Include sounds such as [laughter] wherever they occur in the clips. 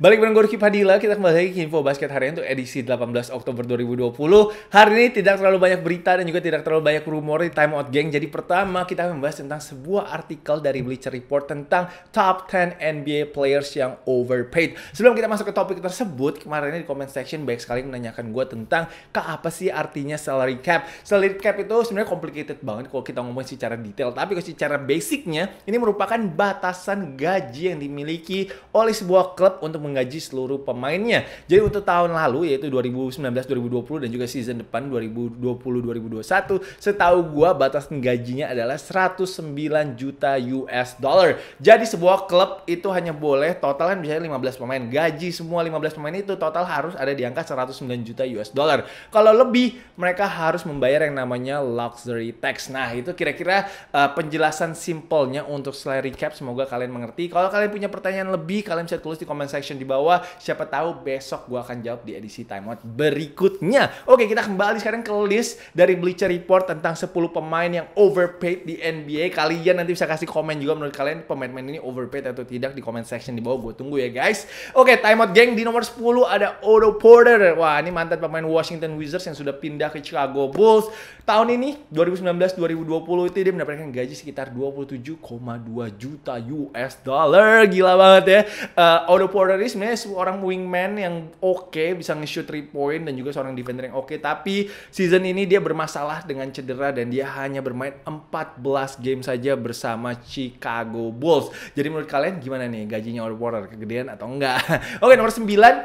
Balik bareng gue Riki Padilla, kita kembali lagi ke Info Basket hari ini untuk edisi 18 Oktober 2020. Hari ini tidak terlalu banyak berita dan juga tidak terlalu banyak rumor di Time Out Gang. Jadi pertama kita akan membahas tentang sebuah artikel dari Bleacher Report tentang top 10 NBA players yang overpaid. Sebelum kita masuk ke topik tersebut, kemarin di comment section baik sekali menanyakan gue tentang ke apa sih artinya salary cap. Salary cap itu sebenarnya complicated banget kalau kita ngomongin secara detail. Tapi kalau secara basicnya, ini merupakan batasan gaji yang dimiliki oleh sebuah klub untuk menggaji seluruh pemainnya. Jadi untuk tahun lalu yaitu 2019 2020 dan juga season depan 2020 2021 setahu gua batas gajinya adalah 109 juta US dollar. Jadi sebuah klub itu hanya boleh total kan biasanya 15 pemain. Gaji semua 15 pemain itu total harus ada di angka 109 juta US dollar. Kalau lebih mereka harus membayar yang namanya luxury tax. Nah, itu kira-kira uh, penjelasan simpelnya untuk slide recap semoga kalian mengerti. Kalau kalian punya pertanyaan lebih kalian bisa tulis di comment section di bawah. Siapa tahu besok gue akan jawab di edisi timeout berikutnya. Oke, kita kembali sekarang ke list dari Bleacher Report tentang 10 pemain yang overpaid di NBA. Kalian nanti bisa kasih komen juga menurut kalian pemain-pemain ini overpaid atau tidak di comment section di bawah. Gue tunggu ya guys. Oke, timeout geng di nomor 10 ada Odo Porter. Wah, ini mantan pemain Washington Wizards yang sudah pindah ke Chicago Bulls. Tahun ini 2019-2020 itu dia mendapatkan gaji sekitar 27,2 juta US dollar. Gila banget ya. Uh, eh, Odo Porter ini sebenarnya seorang wingman yang oke okay, bisa nge-shoot 3 point dan juga seorang defender yang oke okay, tapi season ini dia bermasalah dengan cedera dan dia hanya bermain 14 game saja bersama Chicago Bulls. Jadi menurut kalian gimana nih gajinya Warner kegedean atau enggak? [laughs] oke, okay, nomor 9 uh, eh,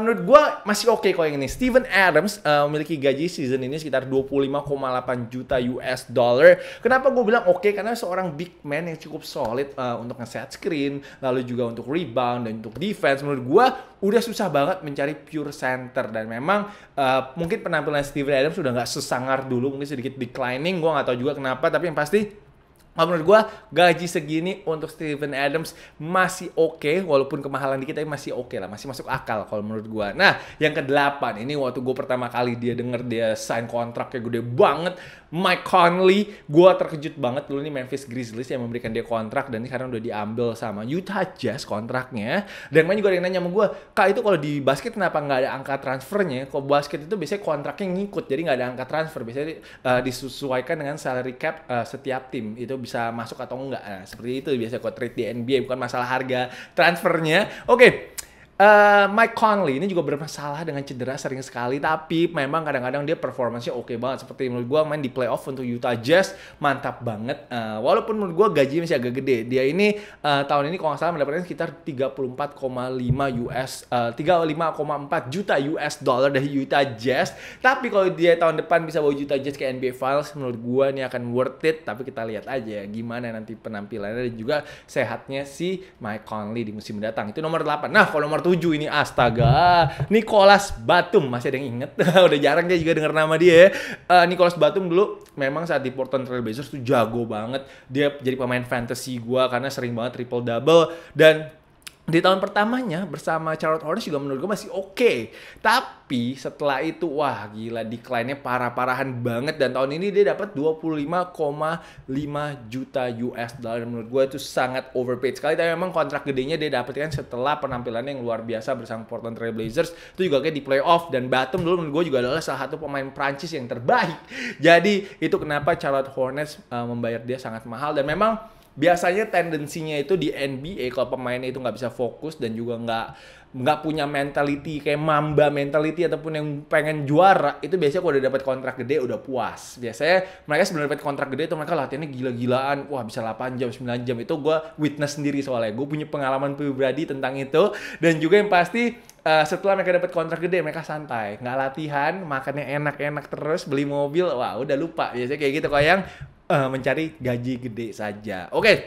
menurut gue masih oke okay kok yang ini. Steven Adams uh, memiliki gaji season ini sekitar 25,8 juta US dollar. Kenapa gue bilang oke? Okay? Karena seorang big man yang cukup solid uh, untuk nge-set screen, lalu juga untuk rebound dan untuk defense menurut gue udah susah banget mencari pure center dan memang uh, mungkin penampilan Steven Adams sudah nggak sesangar dulu mungkin sedikit declining gue nggak tahu juga kenapa tapi yang pasti Nah, menurut gue gaji segini untuk Steven Adams masih oke okay, walaupun kemahalan dikit tapi masih oke okay lah masih masuk akal kalau menurut gue. Nah yang ke delapan ini waktu gue pertama kali dia denger dia sign kontrak kayak gede banget Mike Conley gue terkejut banget dulu ini Memphis Grizzlies yang memberikan dia kontrak dan ini sekarang udah diambil sama Utah Jazz kontraknya dan main juga ada yang nanya sama gue kak itu kalau di basket kenapa nggak ada angka transfernya? kok basket itu biasanya kontraknya ngikut jadi nggak ada angka transfer biasanya uh, disesuaikan dengan salary cap uh, setiap tim itu bisa masuk atau enggak nah, seperti itu biasa kok trade di NBA bukan masalah harga transfernya oke okay. Eh, Mike Conley ini juga bermasalah dengan cedera sering sekali tapi memang kadang-kadang dia performansnya oke okay banget seperti menurut gua main di playoff untuk Utah Jazz mantap banget uh, walaupun menurut gua gaji masih agak gede dia ini uh, tahun ini kalau nggak salah mendapatkan sekitar 34,5 US uh, 35,4 juta US dollar dari Utah Jazz tapi kalau dia tahun depan bisa bawa Utah Jazz ke NBA Finals menurut gua ini akan worth it tapi kita lihat aja ya, gimana nanti penampilannya dan juga sehatnya si Mike Conley di musim mendatang itu nomor 8 nah kalau nomor 7 ini astaga. Nicholas Batum masih ada yang inget. [laughs] Udah jarang dia juga dengar nama dia ya. Uh, eh, Nicholas Batum dulu memang saat di Portland Trail Blazers tuh jago banget. Dia jadi pemain fantasy gua karena sering banget triple double dan di tahun pertamanya bersama Charlotte Hornets juga menurut gue masih oke. Okay. Tapi setelah itu wah gila decline-nya parah-parahan banget dan tahun ini dia dapat 25,5 juta US dollar menurut gue itu sangat overpaid sekali tapi memang kontrak gedenya dia dapatkan setelah penampilannya yang luar biasa bersama Portland Trail Blazers itu juga kayak di playoff dan Batum dulu menurut gue juga adalah salah satu pemain Prancis yang terbaik. [laughs] Jadi itu kenapa Charlotte Hornets uh, membayar dia sangat mahal dan memang biasanya tendensinya itu di NBA kalau pemainnya itu nggak bisa fokus dan juga nggak nggak punya mentality kayak mamba mentality ataupun yang pengen juara itu biasanya kalau udah dapat kontrak gede udah puas biasanya mereka sebenarnya dapat kontrak gede itu mereka latihannya gila-gilaan wah bisa 8 jam 9 jam itu gue witness sendiri soalnya gue punya pengalaman pribadi tentang itu dan juga yang pasti Uh, setelah mereka dapat kontrak gede mereka santai nggak latihan makannya enak-enak terus beli mobil wah udah lupa biasanya kayak gitu kok yang uh, mencari gaji gede saja. Oke. Okay.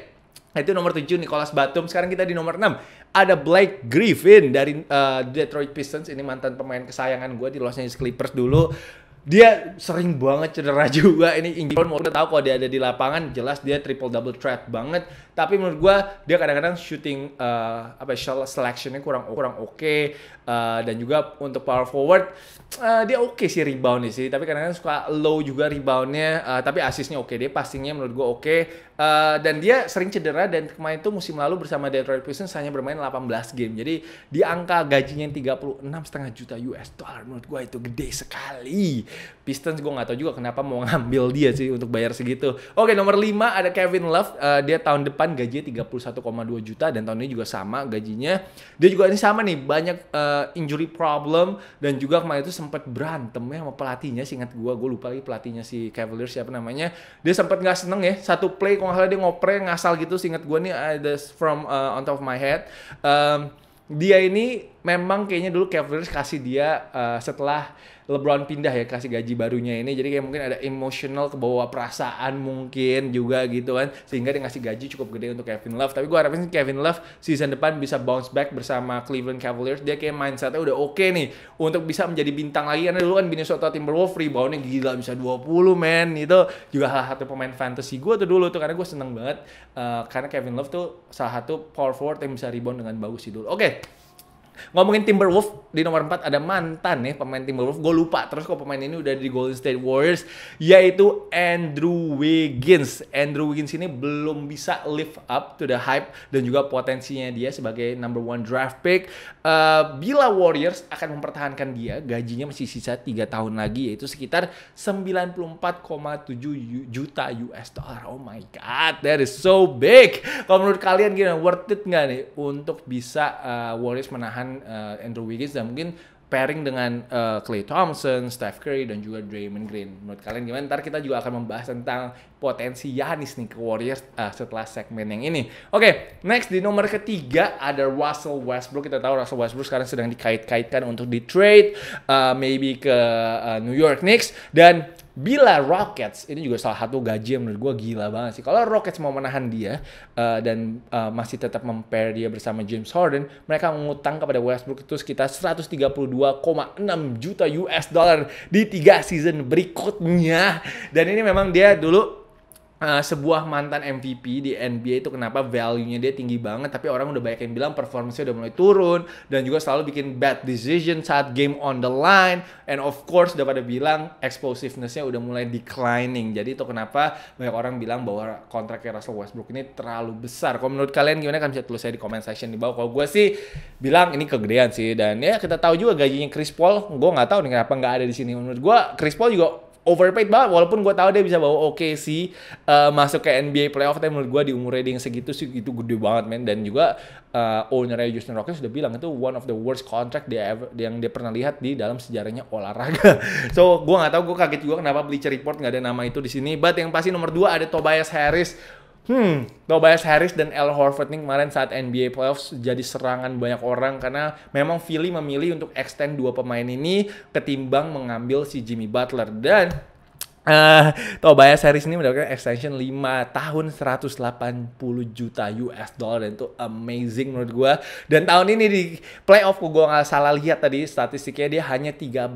Itu nomor 7 Nicholas Batum. Sekarang kita di nomor 6. Ada Blake Griffin dari uh, Detroit Pistons. Ini mantan pemain kesayangan gue di Los Angeles Clippers dulu. Dia sering banget cedera [laughs] juga. Ini Injury mau tahu kalau dia ada di lapangan jelas dia triple double threat banget tapi menurut gue dia kadang-kadang shooting uh, apa ya, selectionnya kurang kurang oke okay. uh, eh, dan juga untuk power forward uh, dia oke okay sih reboundnya sih tapi kadang-kadang suka low juga reboundnya uh, tapi asisnya oke okay. dia passingnya menurut gue oke okay. uh, dan dia sering cedera dan kemarin itu musim lalu bersama Detroit Pistons hanya bermain 18 game jadi di angka gajinya 36 setengah juta US dollar menurut gue itu gede sekali Pistons gue nggak tahu juga kenapa mau ngambil dia sih untuk bayar segitu oke okay, nomor 5 ada Kevin Love uh, dia tahun depan gajinya 31,2 juta dan tahun ini juga sama gajinya. Dia juga ini sama nih banyak uh, injury problem dan juga kemarin itu sempat berantem ya sama pelatihnya singkat gua gue lupa lagi pelatihnya si Cavaliers siapa namanya. Dia sempat nggak seneng ya satu play kalau salah dia ngopre ngasal gitu singkat gue nih eh, ada from uh, on top of my head. Um, dia ini memang kayaknya dulu Cavaliers kasih dia uh, setelah LeBron pindah ya kasih gaji barunya ini jadi kayak mungkin ada emotional kebawa perasaan mungkin juga gitu kan sehingga dia ngasih gaji cukup gede untuk Kevin Love tapi gue harapin Kevin Love season depan bisa bounce back bersama Cleveland Cavaliers dia kayak mindsetnya udah oke okay nih untuk bisa menjadi bintang lagi karena dulu kan Minnesota Timberwolves reboundnya gila bisa 20 men itu juga salah satu pemain fantasy gue tuh dulu tuh karena gue seneng banget uh, karena Kevin Love tuh salah satu power forward yang bisa rebound dengan bagus sih dulu oke okay. Ngomongin Timberwolf di nomor 4 ada mantan nih ya, pemain Timberwolf Gue lupa terus kok pemain ini udah di Golden State Warriors yaitu Andrew Wiggins. Andrew Wiggins ini belum bisa live up to the hype dan juga potensinya dia sebagai number one draft pick. Uh, bila Warriors akan mempertahankan dia, gajinya masih sisa 3 tahun lagi yaitu sekitar 94,7 juta US dollar. Oh my god, that is so big. Kalau menurut kalian gimana? Worth it nggak nih untuk bisa uh, Warriors menahan kan uh, Andrew Wiggins dan mungkin pairing dengan uh, eh, Clay Thompson, Steph Curry dan juga Draymond Green. Menurut kalian gimana? Ntar kita juga akan membahas tentang potensi Yanis nih ke Warriors uh, setelah segmen yang ini. Oke, okay, next di nomor ketiga ada Russell Westbrook. Kita tahu Russell Westbrook sekarang sedang dikait-kaitkan untuk di trade uh, maybe ke uh, New York Knicks dan Bila Rockets ini juga salah satu gaji yang menurut gue gila banget sih. Kalau Rockets mau menahan dia uh, dan uh, masih tetap memper dia bersama James Harden, mereka mengutang kepada Westbrook itu sekitar 132,6 juta US dollar di tiga season berikutnya. Dan ini memang dia dulu uh, sebuah mantan MVP di NBA itu kenapa value-nya dia tinggi banget tapi orang udah banyak yang bilang performanya udah mulai turun dan juga selalu bikin bad decision saat game on the line and of course udah pada bilang explosiveness-nya udah mulai declining jadi itu kenapa banyak orang bilang bahwa kontraknya Russell Westbrook ini terlalu besar kalau menurut kalian gimana kan bisa tulis saya di comment section di bawah kalau gue sih bilang ini kegedean sih dan ya kita tahu juga gajinya Chris Paul gue nggak tahu nih kenapa nggak ada di sini menurut gue Chris Paul juga overpaid banget walaupun gue tahu dia bisa bawa oke okay sih uh, masuk ke NBA playoff tapi menurut gue di umur yang segitu sih itu gede banget men dan juga uh, eh, owner Houston Rockets sudah bilang itu one of the worst contract dia ever, yang dia pernah lihat di dalam sejarahnya olahraga [laughs] so gue nggak tahu gue kaget juga kenapa Bleacher Report nggak ada nama itu di sini but yang pasti nomor dua ada Tobias Harris Hmm, Tobias Harris dan Al Horford nih kemarin saat NBA playoffs jadi serangan banyak orang karena memang Philly memilih untuk extend dua pemain ini ketimbang mengambil si Jimmy Butler dan Uh, eh, Tobaya series ini mendapatkan extension 5 tahun 180 juta US dollar dan itu amazing menurut gue. Dan tahun ini di playoff gue nggak salah lihat tadi statistiknya dia hanya 13%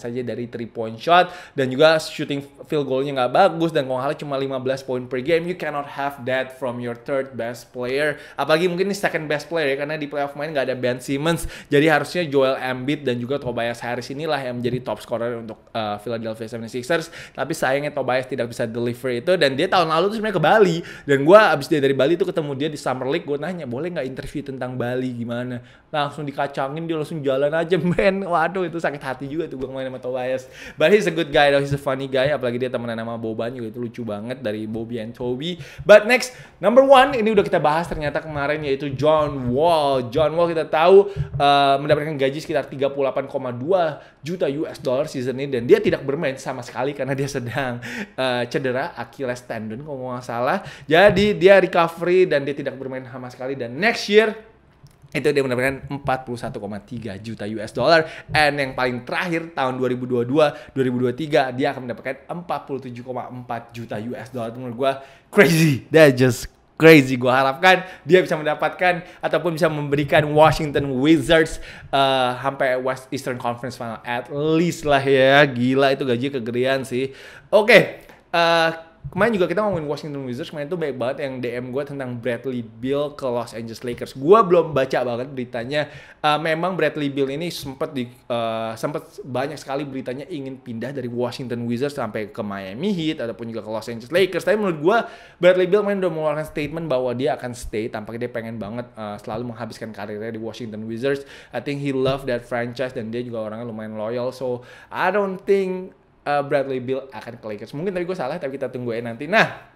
saja dari 3 point shot dan juga shooting field goalnya nggak bagus dan kalau salah cuma 15 point per game. You cannot have that from your third best player. Apalagi mungkin ini second best player ya karena di playoff main nggak ada Ben Simmons. Jadi harusnya Joel Embiid dan juga Tobias Harris inilah yang menjadi top scorer untuk uh, Philadelphia 76ers tapi sayangnya Tobias tidak bisa deliver itu dan dia tahun lalu tuh sebenarnya ke Bali dan gue abis dia dari Bali tuh ketemu dia di Summer League gue nanya boleh nggak interview tentang Bali gimana langsung dikacangin dia langsung jalan aja [laughs] men waduh itu sakit hati juga tuh gue main sama Tobias but he's a good guy though he's a funny guy apalagi dia temenan sama Boban juga itu lucu banget dari Bobby and Toby but next number one ini udah kita bahas ternyata kemarin yaitu John Wall John Wall kita tahu uh, mendapatkan gaji sekitar 38,2 juta US dollar season ini dan dia tidak bermain sama sekali karena dia dia sedang uh, cedera Achilles tendon kalau nggak salah. Jadi dia recovery dan dia tidak bermain sama sekali dan next year itu dia mendapatkan 41,3 juta US dollar and yang paling terakhir tahun 2022 2023 dia akan mendapatkan 47,4 juta US dollar menurut gua crazy that just crazy. Gue harapkan dia bisa mendapatkan ataupun bisa memberikan Washington Wizards uh, sampai West Eastern Conference Final at least lah ya. Gila itu gaji kegedean sih. Oke, okay. uh, eh, kemarin juga kita ngomongin Washington Wizards kemarin itu baik banget yang DM gue tentang Bradley Beal ke Los Angeles Lakers. Gue belum baca banget beritanya. Uh, memang Bradley Beal ini sempat di uh, eh, sempat banyak sekali beritanya ingin pindah dari Washington Wizards sampai ke Miami Heat ataupun juga ke Los Angeles Lakers. Tapi menurut gue Bradley Beal main udah mengeluarkan statement bahwa dia akan stay. Tampaknya dia pengen banget uh, selalu menghabiskan karirnya di Washington Wizards. I think he love that franchise dan dia juga orangnya lumayan loyal. So I don't think uh, Bradley Bill akan ke Lakers. Mungkin tapi gue salah, tapi kita tunggu aja nanti. Nah,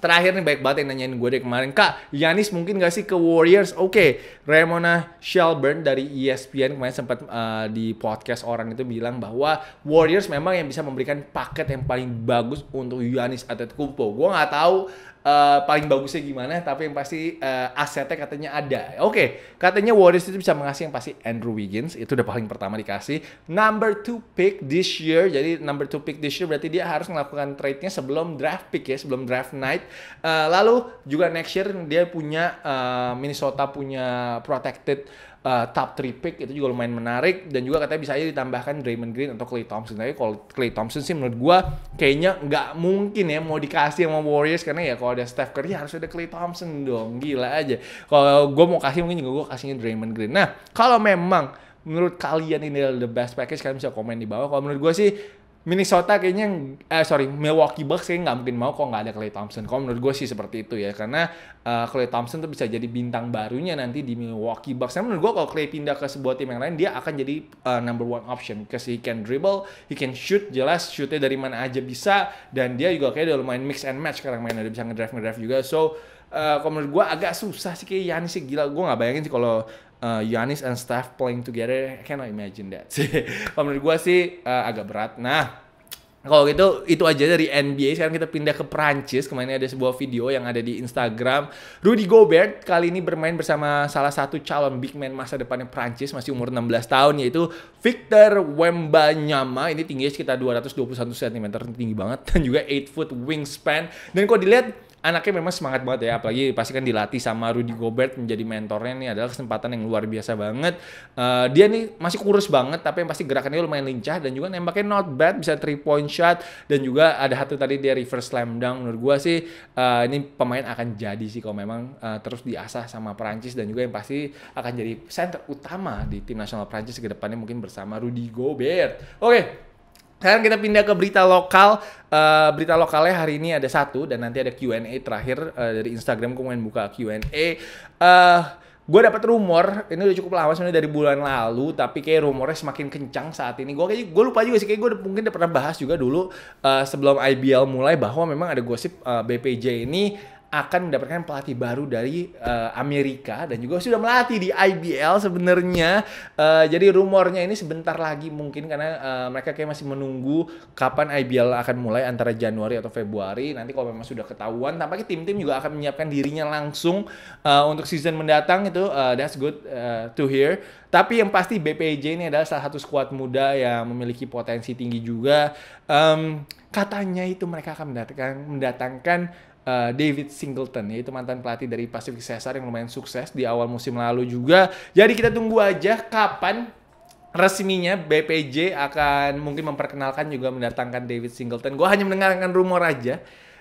terakhir nih baik banget yang nanyain gue deh kemarin. Kak, Yanis mungkin gak sih ke Warriors? Oke, okay. Ramona Shelburne dari ESPN kemarin sempat uh, di podcast orang itu bilang bahwa Warriors memang yang bisa memberikan paket yang paling bagus untuk Yanis Antetokounmpo. Gue gak tahu uh, paling bagusnya gimana, tapi yang pasti uh, asetnya katanya ada. Oke, okay, katanya Warriors itu bisa mengasih yang pasti Andrew Wiggins, itu udah paling pertama dikasih. Number two pick this year, jadi number two pick this year berarti dia harus melakukan trade-nya sebelum draft pick ya, sebelum draft night. Uh, lalu juga next year dia punya uh, Minnesota punya protected uh, top 3 pick itu juga lumayan menarik dan juga katanya bisa aja ditambahkan Draymond Green atau Clay Thompson tapi kalau Clay Thompson sih menurut gue kayaknya nggak mungkin ya mau dikasih sama Warriors karena ya kalau ada Steph Curry harus ada Clay Thompson dong gila aja kalau gue mau kasih mungkin juga gue kasihnya Draymond Green nah kalau memang menurut kalian ini adalah the best package kalian bisa komen di bawah kalau menurut gue sih Minnesota kayaknya eh sorry Milwaukee Bucks kayaknya nggak mungkin mau kok nggak ada Clay Thompson. Kalau menurut gue sih seperti itu ya karena uh, eh, Clay Thompson tuh bisa jadi bintang barunya nanti di Milwaukee Bucks. Nah, menurut gue kalau Clay pindah ke sebuah tim yang lain dia akan jadi uh, number one option because he can dribble, he can shoot jelas shootnya dari mana aja bisa dan dia juga kayak udah main mix and match sekarang main udah bisa ngedrive ngedrive juga. So Uh, kalau menurut gue agak susah sih kayak Yani sih gila gue nggak bayangin sih kalau uh, and Steph playing together, I cannot imagine that sih. [laughs] Kalau menurut gue sih uh, agak berat. Nah, kalau gitu itu aja dari NBA. Sekarang kita pindah ke Prancis. Kemarin ada sebuah video yang ada di Instagram. Rudy Gobert kali ini bermain bersama salah satu calon big man masa depannya Prancis masih umur 16 tahun yaitu Victor Wembanyama. Ini tingginya sekitar 221 cm, tinggi banget [laughs] dan juga 8 foot wingspan. Dan kalau dilihat anaknya memang semangat banget ya apalagi pasti kan dilatih sama Rudy Gobert menjadi mentornya ini adalah kesempatan yang luar biasa banget uh, dia nih masih kurus banget tapi yang pasti gerakannya lumayan lincah dan juga nembaknya not bad bisa three point shot dan juga ada satu tadi dia reverse slam dunk menurut gua sih uh, ini pemain akan jadi sih kalau memang uh, terus diasah sama Prancis dan juga yang pasti akan jadi center utama di tim nasional Prancis ke depannya mungkin bersama Rudy Gobert oke okay. Sekarang kita pindah ke berita lokal. Uh, berita lokalnya hari ini ada satu dan nanti ada Q&A terakhir uh, dari Instagram. Aku main buka Q&A. Uh, eh, gue dapat rumor ini udah cukup lama sebenarnya dari bulan lalu tapi kayak rumornya semakin kencang saat ini gue kayak gue lupa juga sih kayak gue mungkin udah pernah bahas juga dulu uh, sebelum IBL mulai bahwa memang ada gosip uh, BPJ ini akan mendapatkan pelatih baru dari uh, Amerika dan juga sudah melatih di IBL sebenarnya. Uh, jadi rumornya ini sebentar lagi mungkin karena uh, mereka kayak masih menunggu kapan IBL akan mulai antara Januari atau Februari. Nanti kalau memang sudah ketahuan tampaknya tim-tim juga akan menyiapkan dirinya langsung uh, untuk season mendatang itu uh, that's good uh, to hear. Tapi yang pasti BPJ ini adalah salah satu skuad muda yang memiliki potensi tinggi juga. Um, katanya itu mereka akan mendatangkan mendatangkan Eh, David Singleton yaitu mantan pelatih dari Pacific Cesar yang lumayan sukses di awal musim lalu juga. Jadi kita tunggu aja kapan resminya BPJ akan mungkin memperkenalkan juga mendatangkan David Singleton. Gue hanya mendengarkan rumor aja.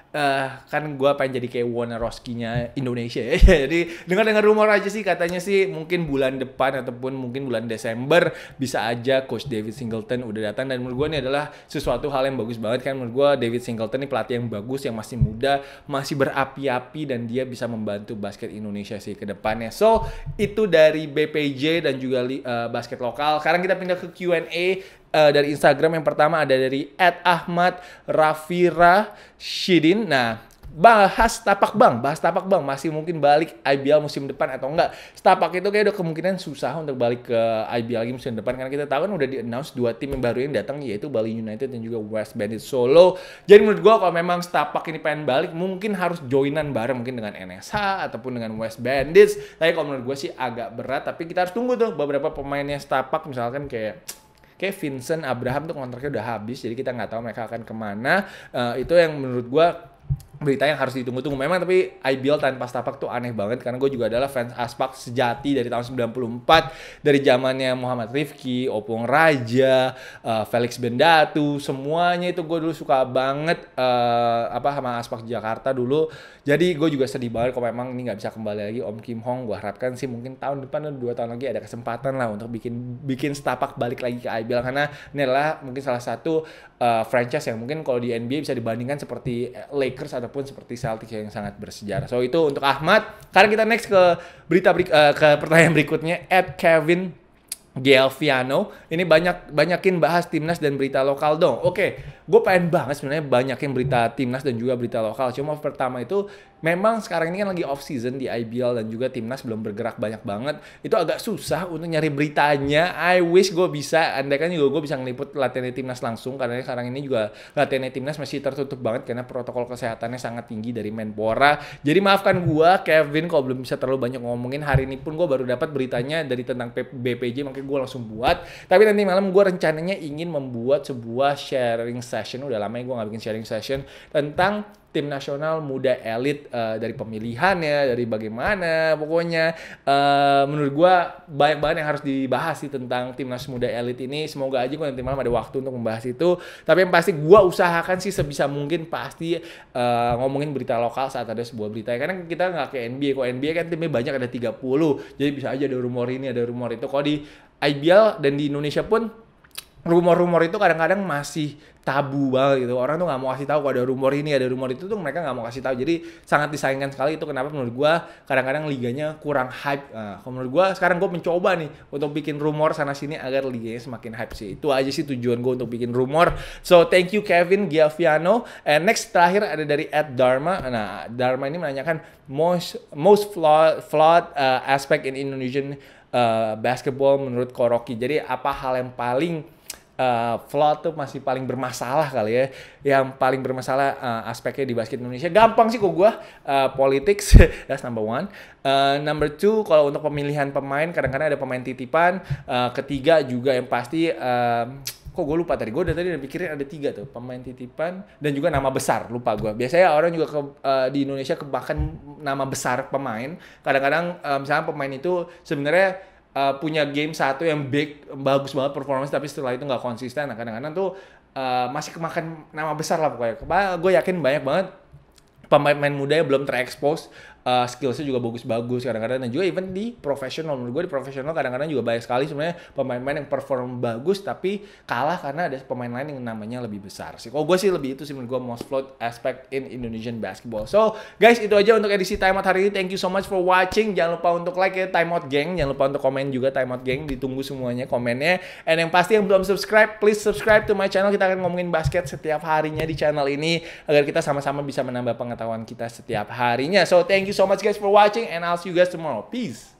Uh, kan gue pengen jadi kayak Warner Roskinya Indonesia ya. [laughs] jadi dengar-dengar rumor aja sih katanya sih mungkin bulan depan ataupun mungkin bulan Desember bisa aja Coach David Singleton udah datang dan menurut gue ini adalah sesuatu hal yang bagus banget kan menurut gue David Singleton ini pelatih yang bagus yang masih muda, masih berapi-api dan dia bisa membantu basket Indonesia sih ke depannya. So, itu dari BPJ dan juga uh, basket lokal. Sekarang kita pindah ke Q&A uh, dari Instagram yang pertama ada dari @ahmadrafirashidin. Nah, bahas tapak bang, bahas tapak bang masih mungkin balik IBL musim depan atau enggak. Tapak itu kayak udah kemungkinan susah untuk balik ke IBL lagi musim depan karena kita tahu kan udah di-announce dua tim yang baru yang datang yaitu Bali United dan juga West Bandit Solo. Jadi menurut gua kalau memang Tapak ini pengen balik mungkin harus joinan bareng mungkin dengan NSH ataupun dengan West Bandits. Tapi kalau menurut gua sih agak berat tapi kita harus tunggu tuh beberapa pemainnya Tapak misalkan kayak kayak Vincent Abraham tuh kontraknya udah habis jadi kita nggak tahu mereka akan kemana uh, itu yang menurut gue berita yang harus ditunggu-tunggu. Memang tapi IBL tanpa Stapak tuh aneh banget karena gue juga adalah fans Aspak sejati dari tahun 94 dari zamannya Muhammad Rifki, Opung Raja, uh, Felix Bendatu, semuanya itu gue dulu suka banget uh, apa sama Aspak Jakarta dulu. Jadi gue juga sedih banget kalau memang ini nggak bisa kembali lagi Om Kim Hong. Gue harapkan sih mungkin tahun depan atau dua tahun lagi ada kesempatan lah untuk bikin bikin Stapak balik lagi ke IBL karena ini adalah mungkin salah satu uh, franchise yang mungkin kalau di NBA bisa dibandingkan seperti Lakers atau ataupun seperti Celtic yang sangat bersejarah. So itu untuk Ahmad. Karena kita next ke berita beri, uh, ke pertanyaan berikutnya Ed Kevin Gelfiano. Ini banyak banyakin bahas timnas dan berita lokal dong. Oke, okay, gue pengen banget sebenarnya banyakin berita timnas dan juga berita lokal. Cuma pertama itu memang sekarang ini kan lagi off season di IBL dan juga timnas belum bergerak banyak banget. Itu agak susah untuk nyari beritanya. I wish gue bisa. andaikan kan juga gue bisa ngeliput latihan timnas langsung karena sekarang ini juga latihan timnas masih tertutup banget karena protokol kesehatannya sangat tinggi dari Menpora. Jadi maafkan gue Kevin kalau belum bisa terlalu banyak ngomongin hari ini pun gue baru dapat beritanya dari tentang BPJ makanya gue langsung buat. Tapi nanti malam gue rencananya ingin membuat sebuah sharing session. Udah lama ya gue gak bikin sharing session tentang tim nasional muda elit uh, dari pemilihannya, dari bagaimana pokoknya uh, menurut gua banyak banget yang harus dibahas sih tentang timnas muda elit ini. Semoga aja gua nanti malam ada waktu untuk membahas itu. Tapi yang pasti gua usahakan sih sebisa mungkin pasti uh, ngomongin berita lokal saat ada sebuah berita. Karena kita nggak kayak NBA, kok NBA kan timnya banyak ada 30. Jadi bisa aja ada rumor ini, ada rumor itu. Kalau di IBL dan di Indonesia pun rumor-rumor itu kadang-kadang masih tabu banget gitu orang tuh nggak mau kasih tahu ada rumor ini ada rumor itu tuh mereka nggak mau kasih tahu jadi sangat disayangkan sekali itu kenapa menurut gue kadang-kadang liganya kurang hype nah, kalau menurut gue sekarang gue mencoba nih untuk bikin rumor sana sini agar liganya semakin hype sih itu aja sih tujuan gue untuk bikin rumor so thank you Kevin Giaviano and next terakhir ada dari Ed Dharma nah Dharma ini menanyakan most most flawed flawed uh, aspect in Indonesian uh, basketball menurut Koroki jadi apa hal yang paling uh, tuh masih paling bermasalah kali ya. Yang paling bermasalah uh, aspeknya di basket Indonesia. Gampang sih kok gue. Uh, politics, [laughs] that's number one. Uh, number two, kalau untuk pemilihan pemain, kadang-kadang ada pemain titipan. Uh, ketiga juga yang pasti... Uh, kok gue lupa tadi gue udah tadi udah pikirin ada tiga tuh pemain titipan dan juga nama besar lupa gue biasanya orang juga ke, uh, di Indonesia kebakan nama besar pemain kadang-kadang uh, misalnya pemain itu sebenarnya uh, punya game satu yang big bagus banget performance tapi setelah itu nggak konsisten nah kadang-kadang tuh uh, masih kemakan nama besar lah pokoknya gue yakin banyak banget pemain-pemain muda yang belum terekspos uh, skillsnya juga bagus-bagus kadang-kadang dan juga even di profesional menurut gue di profesional kadang-kadang juga banyak sekali sebenarnya pemain-pemain yang perform bagus tapi kalah karena ada pemain lain yang namanya lebih besar sih. Kalau gue sih lebih itu sih menurut gue most float aspect in Indonesian basketball. So guys itu aja untuk edisi timeout hari ini. Thank you so much for watching. Jangan lupa untuk like ya timeout geng. Jangan lupa untuk komen juga timeout geng. Ditunggu semuanya komennya. And yang pasti yang belum subscribe please subscribe to my channel. Kita akan ngomongin basket setiap harinya di channel ini agar kita sama-sama bisa menambah pengetahuan kita setiap harinya. So thank you so much, guys, for watching, and I'll see you guys tomorrow. Peace.